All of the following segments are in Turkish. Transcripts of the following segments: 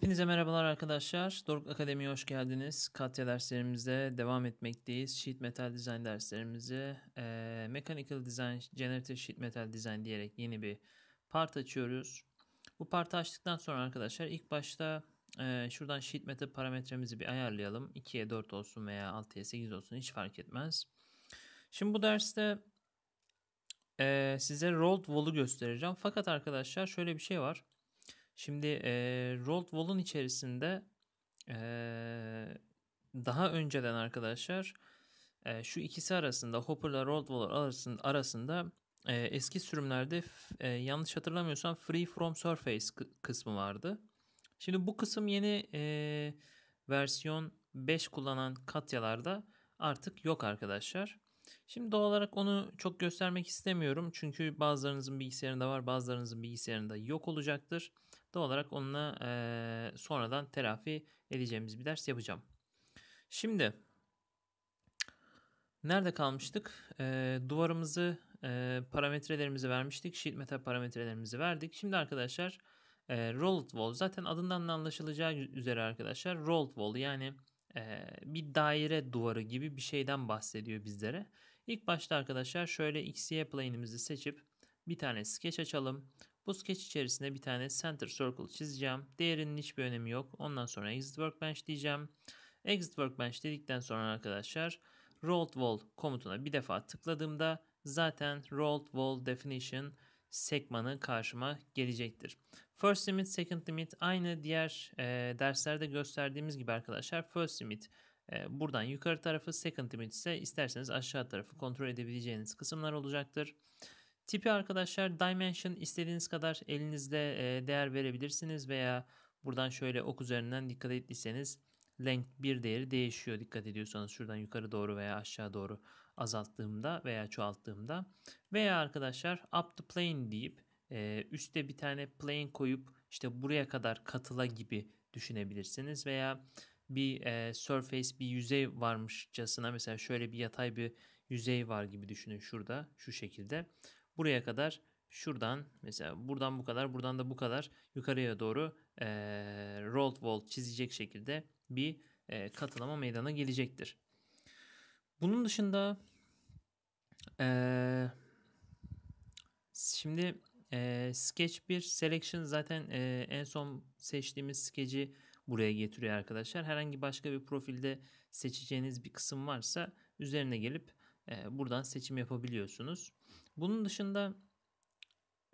Hepinize merhabalar arkadaşlar. Doruk Akademi'ye hoş geldiniz. Katya derslerimizde devam etmekteyiz. Sheet Metal Design derslerimizi e, ee, Mechanical Design, Generative Sheet Metal Design diyerek yeni bir part açıyoruz. Bu part açtıktan sonra arkadaşlar ilk başta e, şuradan Sheet Metal parametremizi bir ayarlayalım. 2'ye 4 olsun veya 6'ya 8 olsun hiç fark etmez. Şimdi bu derste e, size Rolled Wall'u göstereceğim. Fakat arkadaşlar şöyle bir şey var. Şimdi e, Rold Wall'un içerisinde e, daha önceden arkadaşlar e, şu ikisi arasında Hopper'la Rold Wall arasında e, eski sürümlerde e, yanlış hatırlamıyorsam Free From Surface kısmı vardı. Şimdi bu kısım yeni e, versiyon 5 kullanan Katyalarda artık yok arkadaşlar. Şimdi doğal olarak onu çok göstermek istemiyorum. Çünkü bazılarınızın bilgisayarında var bazılarınızın bilgisayarında yok olacaktır. Doğal olarak onunla e, sonradan telafi edeceğimiz bir ders yapacağım. Şimdi nerede kalmıştık? E, duvarımızı e, parametrelerimizi vermiştik. Sheet metal parametrelerimizi verdik. Şimdi arkadaşlar e, rolled wall zaten adından da anlaşılacağı üzere arkadaşlar rolled wall yani e, bir daire duvarı gibi bir şeyden bahsediyor bizlere. İlk başta arkadaşlar şöyle XY plane'imizi seçip bir tane sketch açalım. Bu sketch içerisinde bir tane center circle çizeceğim. Değerinin hiçbir önemi yok. Ondan sonra exit workbench diyeceğim. Exit workbench dedikten sonra arkadaşlar rolled wall komutuna bir defa tıkladığımda zaten rolled wall definition sekmanı karşıma gelecektir. First limit, second limit aynı diğer e, derslerde gösterdiğimiz gibi arkadaşlar first limit e, buradan yukarı tarafı, second limit ise isterseniz aşağı tarafı kontrol edebileceğiniz kısımlar olacaktır. Tipi arkadaşlar dimension istediğiniz kadar elinizde e, değer verebilirsiniz veya buradan şöyle ok üzerinden dikkat ettiyseniz length bir değeri değişiyor dikkat ediyorsanız şuradan yukarı doğru veya aşağı doğru azalttığımda veya çoğalttığımda veya arkadaşlar up to plane deyip e, üstte bir tane plane koyup işte buraya kadar katıla gibi düşünebilirsiniz veya bir e, surface bir yüzey varmışçasına mesela şöyle bir yatay bir yüzey var gibi düşünün şurada şu şekilde buraya kadar şuradan mesela buradan bu kadar buradan da bu kadar yukarıya doğru e, roll wall çizecek şekilde bir e, katılama meydana gelecektir. Bunun dışında e, şimdi e, sketch 1 selection zaten e, en son seçtiğimiz skeci buraya getiriyor arkadaşlar. Herhangi başka bir profilde seçeceğiniz bir kısım varsa üzerine gelip e, buradan seçim yapabiliyorsunuz. Bunun dışında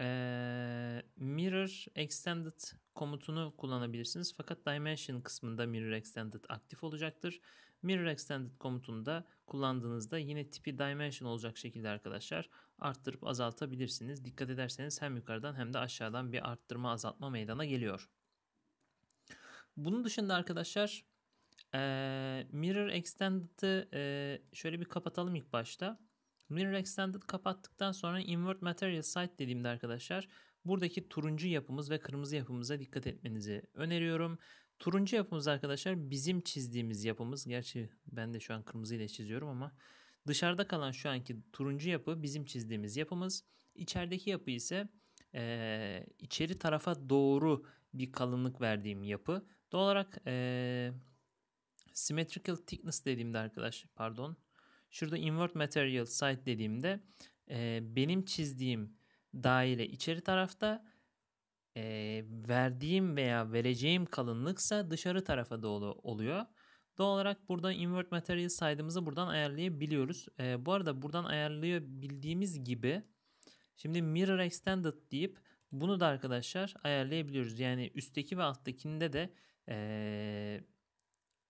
ee, mirror extended komutunu kullanabilirsiniz. Fakat dimension kısmında mirror extended aktif olacaktır. Mirror extended komutunu da kullandığınızda yine tipi dimension olacak şekilde arkadaşlar arttırıp azaltabilirsiniz. Dikkat ederseniz hem yukarıdan hem de aşağıdan bir arttırma azaltma meydana geliyor. Bunun dışında arkadaşlar ee, mirror extended'ı e, şöyle bir kapatalım ilk başta. Mirror Extended kapattıktan sonra Invert Material sight dediğimde arkadaşlar buradaki turuncu yapımız ve kırmızı yapımıza dikkat etmenizi öneriyorum. Turuncu yapımız arkadaşlar bizim çizdiğimiz yapımız. Gerçi ben de şu an kırmızı ile çiziyorum ama dışarıda kalan şu anki turuncu yapı bizim çizdiğimiz yapımız. İçerideki yapı ise e, içeri tarafa doğru bir kalınlık verdiğim yapı. Doğal olarak e, symmetrical thickness dediğimde arkadaş pardon Şurada invert material site dediğimde e, benim çizdiğim daire içeri tarafta e, verdiğim veya vereceğim kalınlıksa dışarı tarafa doğru oluyor. Doğal olarak burada invert material saydığımızı buradan ayarlayabiliyoruz. E, bu arada buradan ayarlayabildiğimiz gibi şimdi mirror extended deyip bunu da arkadaşlar ayarlayabiliyoruz. Yani üstteki ve alttakinde de e,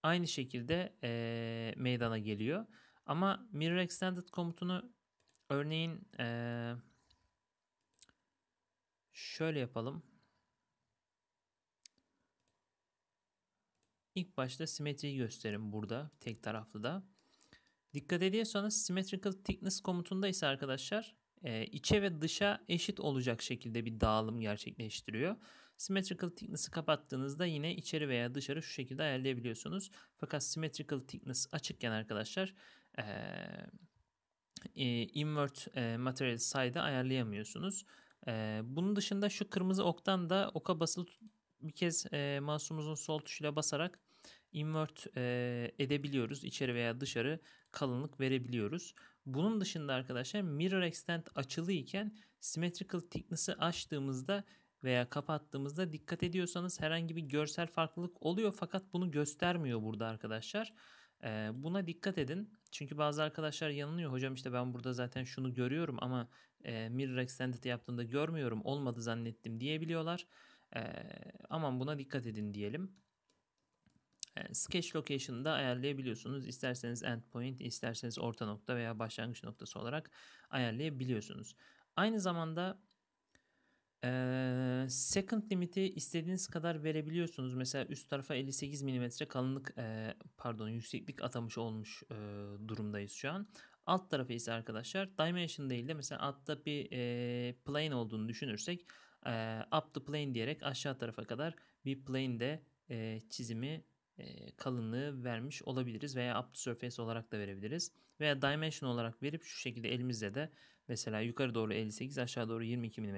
aynı şekilde e, meydana geliyor. Ama mirror extended komutunu örneğin ee, şöyle yapalım. İlk başta simetriyi gösterin burada tek taraflı da. Dikkat ediyorsanız symmetrical thickness komutunda ise arkadaşlar e, içe ve dışa eşit olacak şekilde bir dağılım gerçekleştiriyor. Symmetrical thickness'ı kapattığınızda yine içeri veya dışarı şu şekilde ayarlayabiliyorsunuz. Fakat symmetrical thickness açıkken arkadaşlar e, invert e, material side'ı ayarlayamıyorsunuz. E, bunun dışında şu kırmızı oktan da oka basılı bir kez e, mouse'umuzun sol tuşuyla basarak invert e, edebiliyoruz. İçeri veya dışarı kalınlık verebiliyoruz. Bunun dışında arkadaşlar mirror extent açılı iken symmetrical thickness'ı açtığımızda veya kapattığımızda dikkat ediyorsanız herhangi bir görsel farklılık oluyor fakat bunu göstermiyor burada Arkadaşlar ee, buna dikkat edin. Çünkü bazı arkadaşlar yanılıyor. Hocam işte ben burada zaten şunu görüyorum ama e, Mirror Extended yaptığında görmüyorum. Olmadı zannettim diyebiliyorlar. E, aman buna dikkat edin diyelim. E, sketch Location'ı da ayarlayabiliyorsunuz. İsterseniz endpoint, isterseniz orta nokta veya başlangıç noktası olarak ayarlayabiliyorsunuz. Aynı zamanda second limiti istediğiniz kadar verebiliyorsunuz. Mesela üst tarafa 58 mm kalınlık pardon yükseklik atamış olmuş durumdayız şu an. Alt tarafı ise arkadaşlar dimension değil de mesela altta bir plane olduğunu düşünürsek e, up the plane diyerek aşağı tarafa kadar bir plane de çizimi e, kalınlığı vermiş olabiliriz veya up to surface olarak da verebiliriz. Veya dimension olarak verip şu şekilde elimizle de mesela yukarı doğru 58 aşağı doğru 22 mm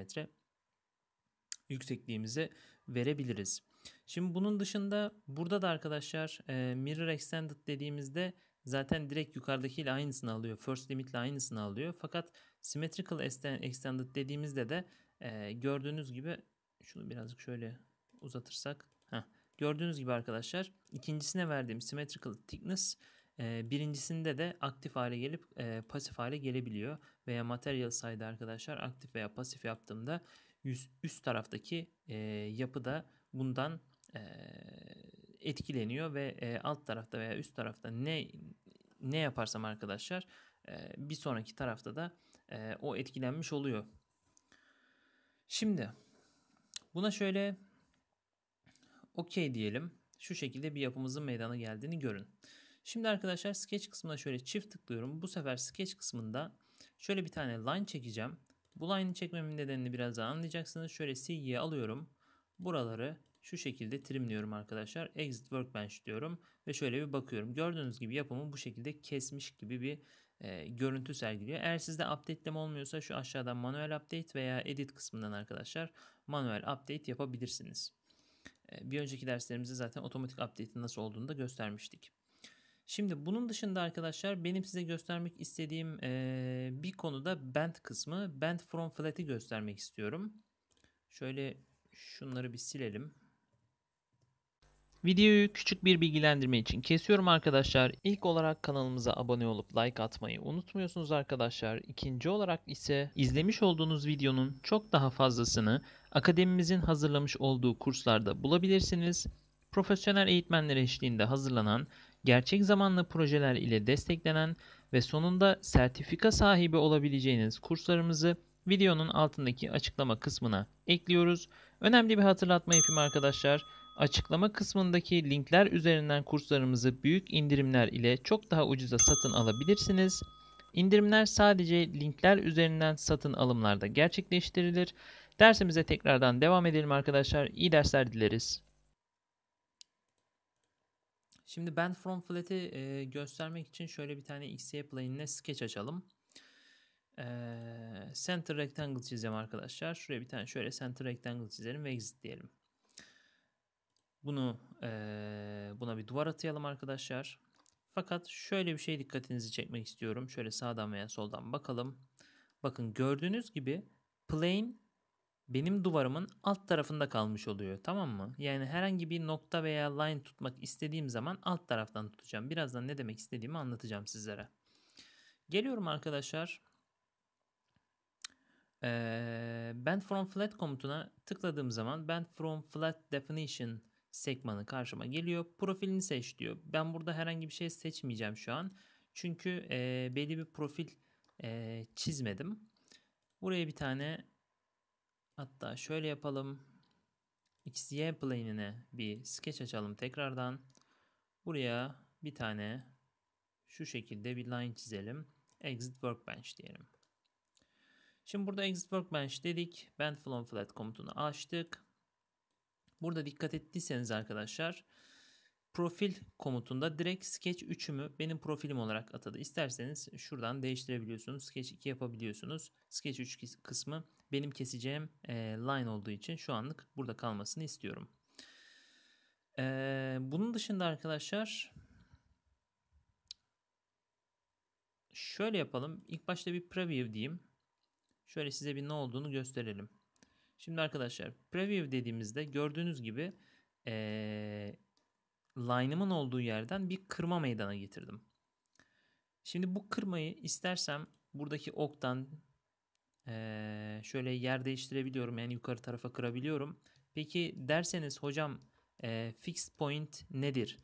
yüksekliğimize verebiliriz. Şimdi bunun dışında burada da arkadaşlar e, mirror extended dediğimizde zaten direkt yukarıdakiyle aynısını alıyor. First limitle aynısını alıyor. Fakat symmetrical extended dediğimizde de e, gördüğünüz gibi şunu birazcık şöyle uzatırsak. Heh, gördüğünüz gibi arkadaşlar ikincisine verdiğim symmetrical thickness e, birincisinde de aktif hale gelip pasif hale gelebiliyor. Veya material side arkadaşlar aktif veya pasif yaptığımda yüz, üst taraftaki e, yapı da bundan e, etkileniyor ve e, alt tarafta veya üst tarafta ne ne yaparsam arkadaşlar e, bir sonraki tarafta da e, o etkilenmiş oluyor. Şimdi buna şöyle okey diyelim. Şu şekilde bir yapımızın meydana geldiğini görün. Şimdi arkadaşlar sketch kısmına şöyle çift tıklıyorum. Bu sefer sketch kısmında şöyle bir tane line çekeceğim. Bu line'ı çekmemin nedenini biraz daha anlayacaksınız. Şöyle CG'ye alıyorum. Buraları şu şekilde trimliyorum arkadaşlar. Exit Workbench diyorum ve şöyle bir bakıyorum. Gördüğünüz gibi yapımı bu şekilde kesmiş gibi bir e, görüntü sergiliyor. Eğer sizde updateleme olmuyorsa şu aşağıdan manuel update veya edit kısmından arkadaşlar manuel update yapabilirsiniz. E, bir önceki derslerimizde zaten otomatik update'in nasıl olduğunu da göstermiştik. Şimdi bunun dışında arkadaşlar benim size göstermek istediğim e, bir konuda band kısmı. Band from flat'i göstermek istiyorum. Şöyle şunları bir silelim. Videoyu küçük bir bilgilendirme için kesiyorum arkadaşlar. İlk olarak kanalımıza abone olup like atmayı unutmuyorsunuz arkadaşlar. İkinci olarak ise izlemiş olduğunuz videonun çok daha fazlasını akademimizin hazırlamış olduğu kurslarda bulabilirsiniz. Profesyonel eğitmenler eşliğinde hazırlanan gerçek zamanlı projeler ile desteklenen ve sonunda sertifika sahibi olabileceğiniz kurslarımızı videonun altındaki açıklama kısmına ekliyoruz. Önemli bir hatırlatma yapayım arkadaşlar. Açıklama kısmındaki linkler üzerinden kurslarımızı büyük indirimler ile çok daha ucuza satın alabilirsiniz. İndirimler sadece linkler üzerinden satın alımlarda gerçekleştirilir. Dersimize tekrardan devam edelim arkadaşlar. İyi dersler dileriz. Şimdi ben from flat'i e, göstermek için şöyle bir tane XY plane'ine sketch açalım. E, center rectangle çizeceğim arkadaşlar. Şuraya bir tane şöyle center rectangle çizelim ve exit diyelim. Bunu e, buna bir duvar atayalım arkadaşlar. Fakat şöyle bir şey dikkatinizi çekmek istiyorum. Şöyle sağdan veya soldan bakalım. Bakın gördüğünüz gibi plane benim duvarımın alt tarafında kalmış oluyor tamam mı? Yani herhangi bir nokta veya line tutmak istediğim zaman alt taraftan tutacağım. Birazdan ne demek istediğimi anlatacağım sizlere. Geliyorum arkadaşlar. Ee, ben from flat komutuna tıkladığım zaman ben from flat definition sekmanı karşıma geliyor. Profilini seç diyor. Ben burada herhangi bir şey seçmeyeceğim şu an. Çünkü e, belli bir profil e, çizmedim. Buraya bir tane Hatta şöyle yapalım. XY plane'ine bir sketch açalım tekrardan. Buraya bir tane şu şekilde bir line çizelim. Exit Workbench diyelim. Şimdi burada Exit Workbench dedik. Bend From Flat komutunu açtık. Burada dikkat ettiyseniz arkadaşlar profil komutunda direkt Sketch 3'ümü benim profilim olarak atadı. İsterseniz şuradan değiştirebiliyorsunuz. Sketch 2 yapabiliyorsunuz. Sketch 3 kısmı benim keseceğim e, line olduğu için şu anlık burada kalmasını istiyorum. E, bunun dışında arkadaşlar şöyle yapalım. İlk başta bir preview diyeyim. Şöyle size bir ne olduğunu gösterelim. Şimdi arkadaşlar preview dediğimizde gördüğünüz gibi ee, line'ımın olduğu yerden bir kırma meydana getirdim. Şimdi bu kırmayı istersem buradaki oktan şöyle yer değiştirebiliyorum. Yani yukarı tarafa kırabiliyorum. Peki derseniz hocam e, fixed point nedir?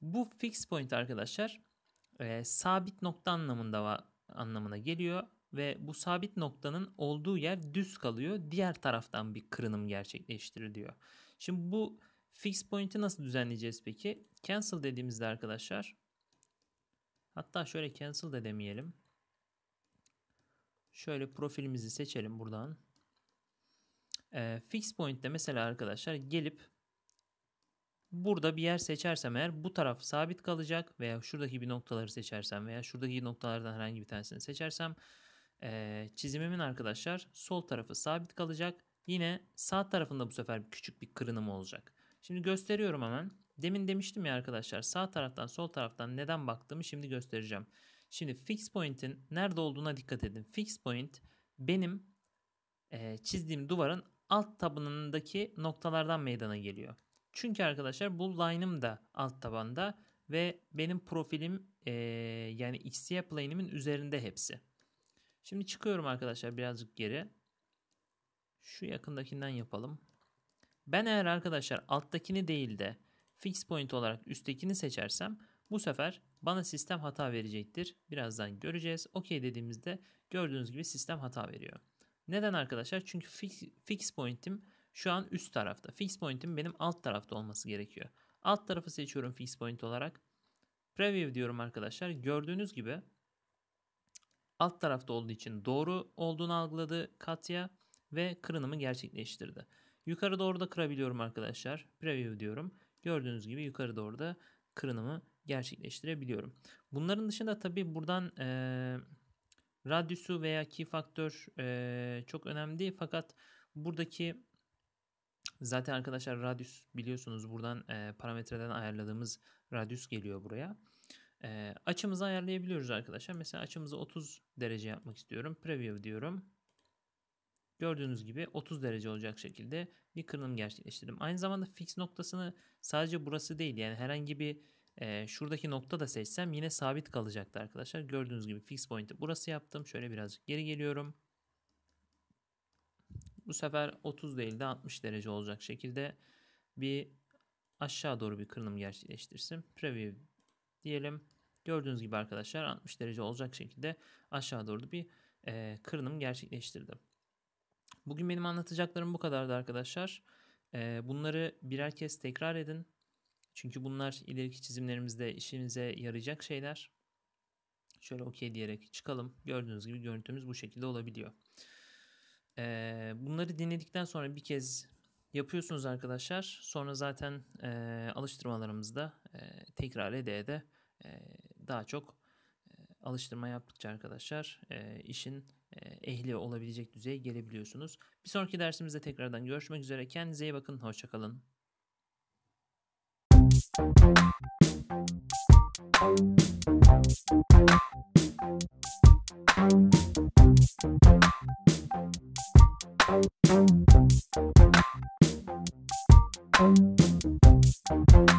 Bu fixed point arkadaşlar sabit nokta anlamında anlamına geliyor ve bu sabit noktanın olduğu yer düz kalıyor. Diğer taraftan bir kırınım gerçekleştiriliyor. Şimdi bu Fix point'i nasıl düzenleyeceğiz peki? Cancel dediğimizde arkadaşlar hatta şöyle cancel de demeyelim. Şöyle profilimizi seçelim buradan. E, fix point'te mesela arkadaşlar gelip burada bir yer seçersem eğer bu taraf sabit kalacak veya şuradaki bir noktaları seçersem veya şuradaki noktalardan herhangi bir tanesini seçersem e, çizimimin arkadaşlar sol tarafı sabit kalacak. Yine sağ tarafında bu sefer küçük bir kırınım olacak. Şimdi gösteriyorum hemen. Demin demiştim ya arkadaşlar sağ taraftan sol taraftan neden baktığımı şimdi göstereceğim. Şimdi fix point'in nerede olduğuna dikkat edin. Fix point benim e, çizdiğim duvarın alt tabanındaki noktalardan meydana geliyor. Çünkü arkadaşlar bu line'ım da alt tabanda ve benim profilim e, yani XY plane'imin üzerinde hepsi. Şimdi çıkıyorum arkadaşlar birazcık geri. Şu yakındakinden yapalım. Ben eğer arkadaşlar alttakini değil de fix point olarak üsttekini seçersem bu sefer bana sistem hata verecektir. Birazdan göreceğiz. OK dediğimizde gördüğünüz gibi sistem hata veriyor. Neden arkadaşlar? Çünkü fix, fix point'im şu an üst tarafta. Fix point'im benim alt tarafta olması gerekiyor. Alt tarafı seçiyorum fix point olarak. Preview diyorum arkadaşlar. Gördüğünüz gibi alt tarafta olduğu için doğru olduğunu algıladı Katya ve kırınımı gerçekleştirdi. Yukarı doğru da kırabiliyorum arkadaşlar. Preview diyorum. Gördüğünüz gibi yukarı doğru da kırınımı gerçekleştirebiliyorum. Bunların dışında tabi buradan e, radyusu veya key faktör e, çok önemli değil. Fakat buradaki zaten arkadaşlar radyus biliyorsunuz buradan e, parametreden ayarladığımız radyus geliyor buraya. E, açımızı ayarlayabiliyoruz arkadaşlar. Mesela açımızı 30 derece yapmak istiyorum. Preview diyorum. Gördüğünüz gibi 30 derece olacak şekilde bir kırılım gerçekleştirdim. Aynı zamanda fix noktasını sadece burası değil yani herhangi bir e, şuradaki nokta da seçsem yine sabit kalacaktı arkadaşlar. Gördüğünüz gibi fix point'i burası yaptım. Şöyle birazcık geri geliyorum. Bu sefer 30 değil de 60 derece olacak şekilde bir aşağı doğru bir kırılım gerçekleştirsin. Preview diyelim. Gördüğünüz gibi arkadaşlar 60 derece olacak şekilde aşağı doğru bir e, kırılım gerçekleştirdim. Bugün benim anlatacaklarım bu kadardı arkadaşlar. Ee, bunları birer kez tekrar edin. Çünkü bunlar ileriki çizimlerimizde işimize yarayacak şeyler. Şöyle OK diyerek çıkalım. Gördüğünüz gibi görüntümüz bu şekilde olabiliyor. Ee, bunları dinledikten sonra bir kez yapıyorsunuz arkadaşlar. Sonra zaten e, alıştırmalarımızda e, tekrar ede ede e, daha çok alıştırma yaptıkça arkadaşlar e, işin e, ehli olabilecek düzeye gelebiliyorsunuz. Bir sonraki dersimizde tekrardan görüşmek üzere. Kendinize iyi bakın. Hoşçakalın. Thank